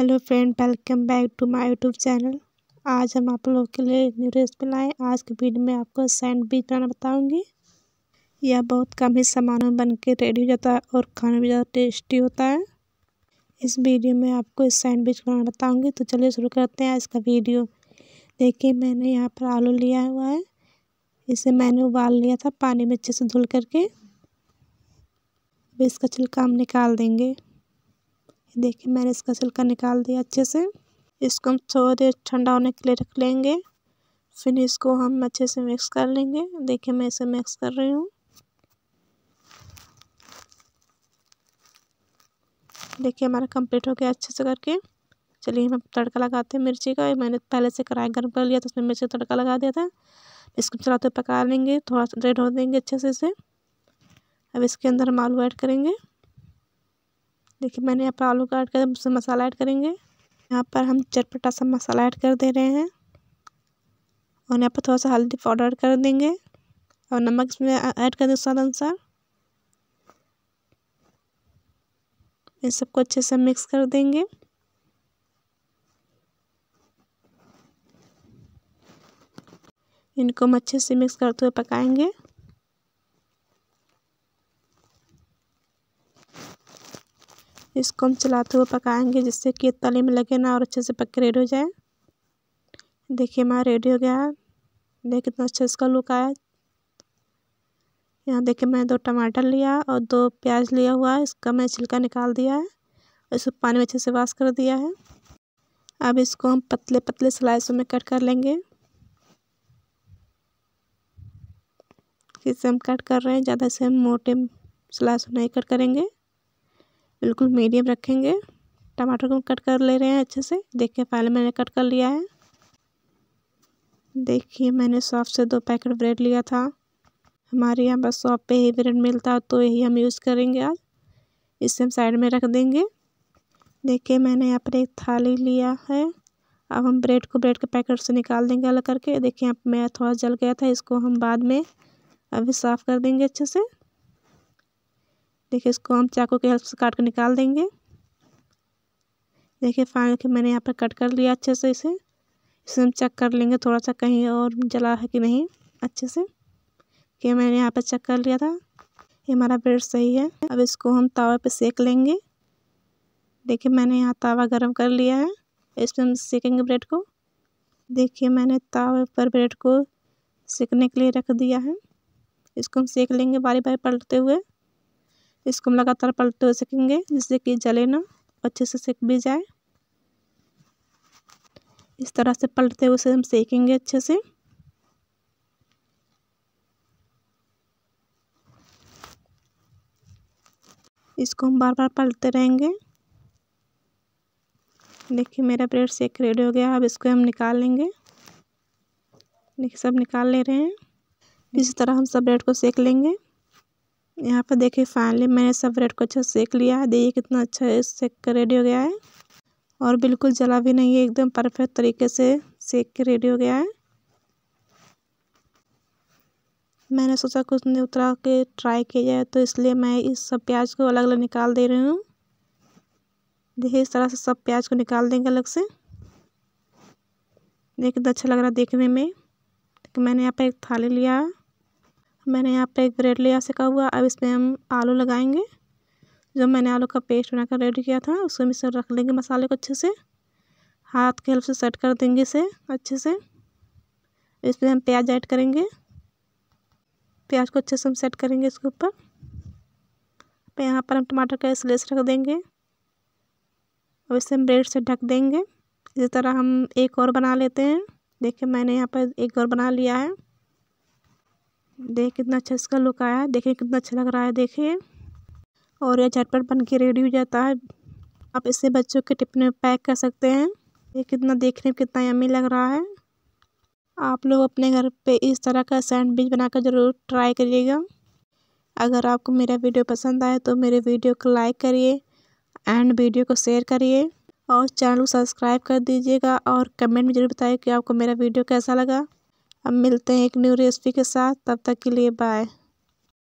hello friend welcome back to my YouTube channel आज हम आप लोगों के लिए एक न्यू रेसिपी लाए आज के वीडियो में आपको सैंडविच बनाना बताऊंगी यह बहुत कम ही सामान में बन के रेडी हो जाता है और खाने में ज़्यादा टेस्टी होता है इस वीडियो में आपको इस सैंडविच बनाना बताऊँगी तो चलिए शुरू करते हैं आज का वीडियो देखिए मैंने यहाँ पर आलू लिया हुआ है इसे मैंने उबाल लिया था पानी में अच्छे से धुल करके अब इसका छिलका हम निकाल देंगे देखिए मैंने इसका छिलका निकाल दिया अच्छे से इसको हम थोड़ी देर ठंडा होने के लिए रख लेंगे फिर इसको हम अच्छे से मिक्स कर लेंगे देखिए मैं इसे मिक्स कर रही हूँ देखिए हमारा कंप्लीट हो गया अच्छे से करके चलिए हम तड़का लगाते हैं मिर्ची का मैंने पहले से कढ़ाई गर्म कर लिया था उसमें मिर्ची का तड़का लगा दिया था इसको चलाते पका लेंगे थोड़ा सा रेड हो देंगे अच्छे से इसे अब इसके अंदर हम आलू ऐड करेंगे देखिए मैंने यहाँ पर आलू का ऐड कर मसाला ऐड करेंगे यहाँ पर हम चटपटा सा मसाला ऐड कर दे रहे हैं और यहाँ पर थोड़ा सा हल्दी पाउडर ऐड कर देंगे और नमक इसमें ऐड कर दें स्वाद अनुसार इन सबको अच्छे से मिक्स कर देंगे इनको हम अच्छे से मिक्स करते हुए पकाएंगे इसको हम चलाते हुए पकाएंगे जिससे कि तले में लगे ना और अच्छे से पक के रेडी हो जाए देखिए हमारा रेडी हो गया है देखिए कितना अच्छा इसका लुक आया यहाँ देखिए मैं दो टमाटर लिया और दो प्याज लिया हुआ है इसका मैं छिलका निकाल दिया है और इसको पानी में अच्छे से वाश कर दिया है अब इसको हम पतले पतले स्लाइसों में कट कर लेंगे इसे हम कट कर रहे हैं ज़्यादा से हम मोटे स्लाइस नहीं कट करेंगे बिल्कुल मीडियम रखेंगे टमाटर को कट कर ले रहे हैं अच्छे से देखिए पहले मैंने कट कर लिया है देखिए मैंने शॉप से दो पैकेट ब्रेड लिया था हमारे यहाँ बस शॉप पे ही ब्रेड मिलता है तो यही हम यूज़ करेंगे आज इसे हम साइड में रख देंगे देखिए मैंने यहाँ पर एक थाली लिया है अब हम ब्रेड को ब्रेड के पैकेट से निकाल देंगे अलग करके देखिए यहाँ मैं थोड़ा जल गया था इसको हम बाद में अभी साफ़ कर देंगे अच्छे से देखिए इसको हम चाकू के हेल्प से काट कर निकाल देंगे देखिए फाइनल मैंने यहाँ पर कट कर लिया अच्छे से इसे इसे हम चेक कर लेंगे थोड़ा सा कहीं और जला है कि नहीं अच्छे से कि मैंने यहाँ पर चेक कर लिया था ये हमारा ब्रेड सही है अब इसको हम तवे पे सेक लेंगे देखिए मैंने यहाँ तावा गर्म कर लिया है इसमें हम सेकेंगे ब्रेड को देखिए मैंने तावे पर ब्रेड को सेकने के लिए रख दिया है इसको हम सेक लेंगे बारी बारी पलटते हुए इसको हम लगातार पलटते हुए सकेंगे जिससे कि जले ना अच्छे से सेक भी जाए इस तरह से पलटते हुए उसे हम सेकेंगे अच्छे से इसको हम बार बार पलटते रहेंगे देखिए मेरा ब्रेड सेक रेडी हो गया अब इसको हम निकाल लेंगे देखिए सब निकाल ले रहे हैं इसी तरह हम सब ब्रेड को सेक लेंगे यहाँ पर देखिए फाइनली मैंने सब ब्रेड को अच्छा सेक लिया है देखिए कितना अच्छा सेक कर रेडी हो गया है और बिल्कुल जला भी नहीं है एकदम परफेक्ट तरीके से सेक के रेडी हो गया है मैंने सोचा कुछ नहीं उतरा के ट्राई किया जाए तो इसलिए मैं इस सब प्याज को अलग अलग निकाल दे रही हूँ देखिए इस तरह से सब प्याज को निकाल देंगे अलग से देखिए अच्छा लग रहा है देखने में तो मैंने यहाँ पर एक थाली लिया मैंने यहाँ पे एक ब्रेड लिया सेका हुआ अब इसमें हम आलू लगाएंगे जो मैंने आलू का पेस्ट बनाकर रेडी किया था उसको हम इसमें रख लेंगे मसाले को अच्छे से हाथ के हेल्प से सेट कर देंगे इसे अच्छे से इसमें हम प्याज ऐड करेंगे प्याज को अच्छे से हम सेट करेंगे इसके ऊपर यहाँ पर हम टमाटर का स्लेस रख देंगे अब इसे हम ब्रेड से ढक देंगे इसी तरह हम एक और बना लेते हैं देखिए मैंने यहाँ पर एक और बना लिया है देख कितना अच्छा इसका लुक आया है देखिए कितना अच्छा लग रहा है देखिए और यह झटपट बन के रेडी हो जाता है आप इसे बच्चों के टिफिन में पैक कर सकते हैं ये कितना देखने में कितना यमी लग रहा है आप लोग अपने घर पे इस तरह का सैंडविच बनाकर ज़रूर ट्राई करिएगा अगर आपको मेरा वीडियो पसंद आए तो मेरे वीडियो को लाइक करिए एंड वीडियो को शेयर करिए और चैनल को सब्सक्राइब कर दीजिएगा और कमेंट में ज़रूर बताइए कि आपको मेरा वीडियो कैसा लगा अब मिलते हैं एक न्यू रेसिपी के साथ तब तक के लिए बाय